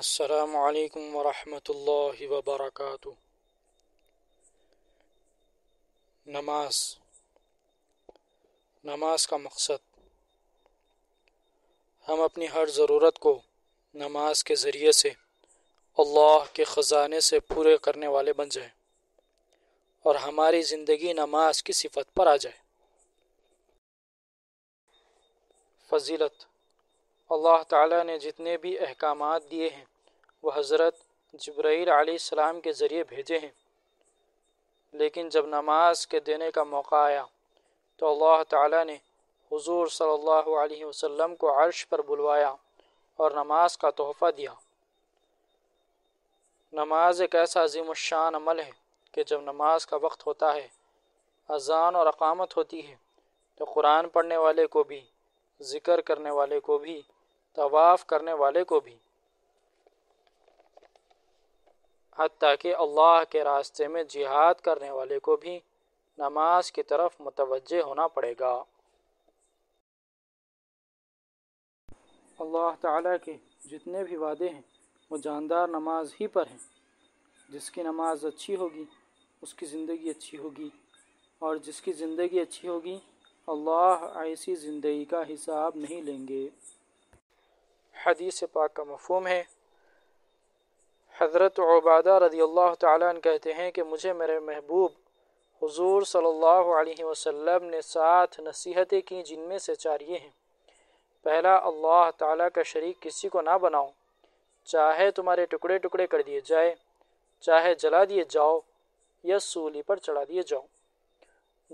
السلام علیکم ورحمۃ اللہ وبرکاتہ نماز نماز کا مقصد ہم اپنی ہر ضرورت کو نماز کے ذریعے سے اللہ کے خزانے سے پورے کرنے والے بن جائیں اور ہماری زندگی نماز کی صفت پر آ جائے فضیلت اللہ تعالیٰ نے جتنے بھی احکامات دیے ہیں وہ حضرت جبرائیل علیہ السلام کے ذریعے بھیجے ہیں لیکن جب نماز کے دینے کا موقع آیا تو اللہ تعالیٰ نے حضور صلی اللہ علیہ وسلم کو عرش پر بلوایا اور نماز کا تحفہ دیا نماز ایک ایسا عظیم الشان عمل ہے کہ جب نماز کا وقت ہوتا ہے اذان اور اقامت ہوتی ہے تو قرآن پڑھنے والے کو بھی ذکر کرنے والے کو بھی طواف کرنے والے کو بھی حتیٰ کہ اللہ کے راستے میں جہاد کرنے والے کو بھی نماز کی طرف متوجہ ہونا پڑے گا اللہ تعالیٰ کے جتنے بھی وعدے ہیں وہ جاندار نماز ہی پر ہیں جس کی نماز اچھی ہوگی اس کی زندگی اچھی ہوگی اور جس کی زندگی اچھی ہوگی اللہ ایسی زندگی کا حساب نہیں لیں گے حدیث پاک کا مفہوم ہے حضرت عبادہ رضی اللہ تعالیٰ عنہ کہتے ہیں کہ مجھے میرے محبوب حضور صلی اللہ علیہ وسلم نے ساتھ نصیحتیں کی جن میں سے چار یہ ہیں پہلا اللہ تعالیٰ کا شریک کسی کو نہ بناؤ چاہے تمہارے ٹکڑے ٹکڑے کر دیے جائے چاہے جلا دیے جاؤ یا سولی پر چڑھا دیے جاؤ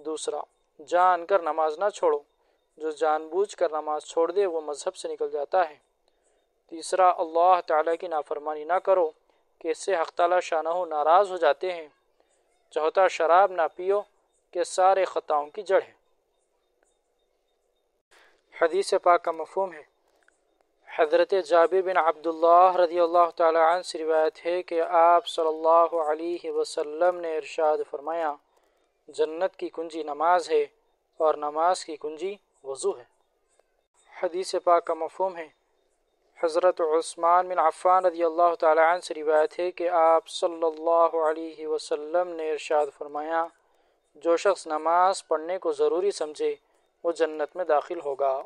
دوسرا جان کر نماز نہ چھوڑو جو جان بوجھ کر نماز چھوڑ دے وہ مذہب سے نکل جاتا ہے تیسرا اللہ تعالیٰ کی نافرمانی نہ کرو کہ اس سے حق تعالیٰ شانہ ناراض ہو جاتے ہیں چوتھا شراب نہ پیو کہ سارے خطاؤں کی جڑ ہے حدیث پاک کا مفہوم ہے حضرت جاب بن عبداللہ رضی اللہ تعالیٰ عنہ سے روایت ہے کہ آپ صلی اللہ علیہ وسلم نے ارشاد فرمایا جنت کی کنجی نماز ہے اور نماز کی کنجی وضو ہے حدیث پاک کا مفہوم ہے حضرت عثمان بن عفان رضی اللہ تعالیٰ عنہ سے روایت ہے کہ آپ صلی اللہ علیہ وسلم نے ارشاد فرمایا جو شخص نماز پڑھنے کو ضروری سمجھے وہ جنت میں داخل ہوگا